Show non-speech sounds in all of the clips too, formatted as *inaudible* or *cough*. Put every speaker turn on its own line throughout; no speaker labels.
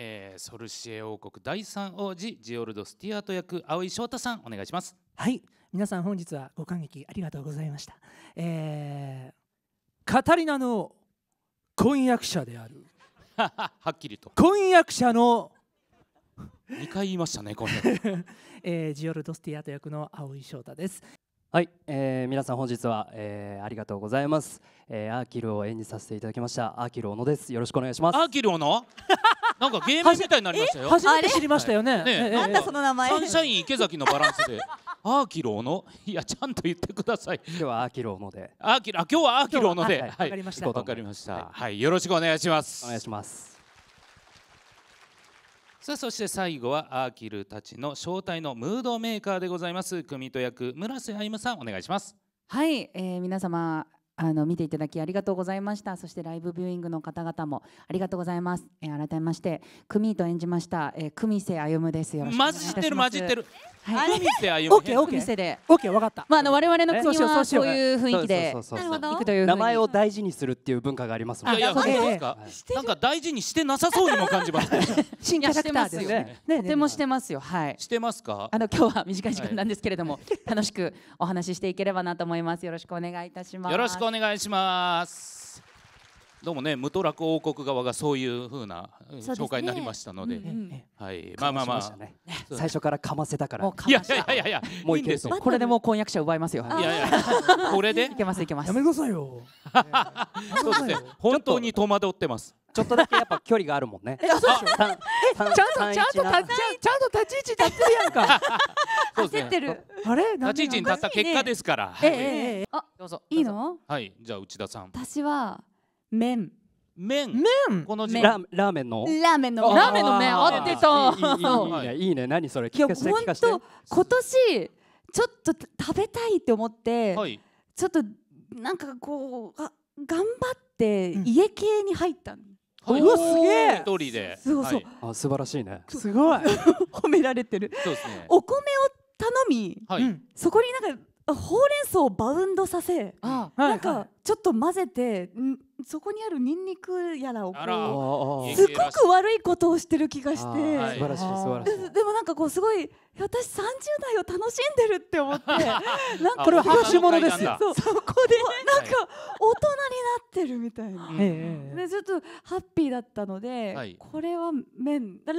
えー、ソルシエ王国第三王子ジオルド・スティアート役青井翔太さんお願いします
はい皆さん本日はご感激ありがとうございました、えー、カタリナの婚約者である *laughs* はっきりと婚約者の2回言いましたね婚約、
*laughs* えー、ジオルド・スティアート役の青井翔太です
はい、えー、皆さん本日は、えー、ありがとうございます、えー、アーキルを演じさせていただきましたアーキル小野ですよろしくお願いしますアーキル小野なんか芸名みたいになりましたよ初めて知りましたよねねなんだその名前サンシャイン
池崎のバランスでア *laughs* ーキローのいやちゃんと言ってください今日はアーキローのでアーキロー今日はアーキローのでわかりましたわかりましたはいよろしくお願いしますお願いしますさあそして最後はアーキルたちの招待のムードメーカーでございます組と役村瀬歩さんお願いします
はい、えー、皆様あの見ていただきありがとうございましたそしてライブビューイングの方々もありがとうございます、えー、改めましてクミと演じました、えー、クミセ歩ですよろしくお願いしますてるじってる
はい、店歩
オッケーオッケー店
でオッケーわかったまああの我々の国はそういう雰囲気で
行くという名前を大事にするっていう文化がありますもんいやそうですか
なんか大事にしてなさそうにも感じます *laughs* 新キャラクターですよねとてもしてますよはいしてますかあの
今日は短い時間なんですけれども楽しくお話ししていければなと思いますよろしくお願いいたしますよろし
くお願いしますどうもね、無トラク王国側がそういうふうな紹介になりましたので、はい、まあまあまあ、
最初からかませたから。い
やいやいやいや、もういけそう、これ
でもう婚約者奪いますよ。い
やいや、これで。いけますいけます。やめなさいよ。*laughs* そうですね、本当に戸惑ってます。ちょっとだけやっぱ距離があるもんね。え、そうでしょ。ちゃんとちゃんと立ちちゃんと立ち位置立ってるやんか。焦 *laughs* ってる。あれ立ち位置に立った結果ですから。ええ
ええ。あ、どうぞ。いいの？
はい、じゃあ内田さん。
私は麺麺麺この麺ラ
ラーメンのラ
ーメンのラーメンの麺合って
たいいねいいね何それ聞かせて聞かせて
今年ちょっと食べ
たいって思って、はい、
ちょっとなんかこうが頑張って家系に入ったうん、うわすげえ
一人でそうそう、はい、あ素晴らしいねすごい *laughs* 褒められてる
そうです、ね、お米を頼み、はい、そこになんかほうれん草をバウンドさせ、ああなんかちょっと混ぜてそこにあるニンニクやらをこうすごく悪いことをしてる気がして、はい、でもなんかこうすごい私三十代を楽しんでるって思ってなんかこれは拍手物ですよそこで、なんか大人になってるみたいな、でちょっとハッピーだったので、はい、これは面来年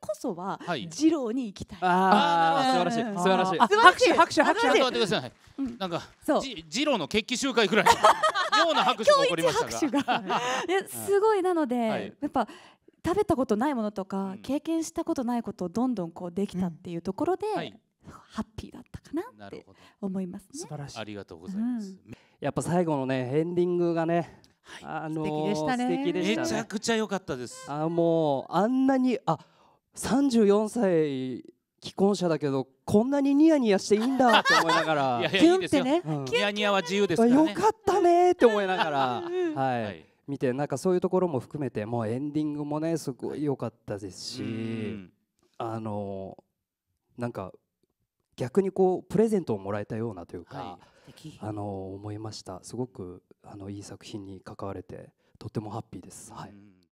こそは二郎に行きたい、はい、あ素晴らしい素晴らしい拍手拍手拍手拍
手なんかジ次郎の決起集会ぐらいの *laughs* ような拍手が起こりましたが
すごいなので、はい、やっぱ食べたことないものとか、うん、経験したことないことをどんどんこうできたっていうところで、うんはい、ハッピーだったかなって思いますね。素晴らしいあり
がとうございます、うん、やっぱ最後のねエンディングがねはい、あのー、素敵でしたね。めちゃくちゃ良かったです。あもうあんなにあ三十四歳既婚者だけどこんなにニヤニヤしていいんだって思いながらキュンってね、う
ん、ニヤニヤは自由ですから、ね、よかっ
たねって思いながらはい、はい、見てなんかそういうところも含めてもうエンディングもねすごい良かったですしあのなんか逆にこうプレゼントをもらえたようなというか、はい、あの思いましたすごくあのいい作品に関われてとてもハッピーです。はい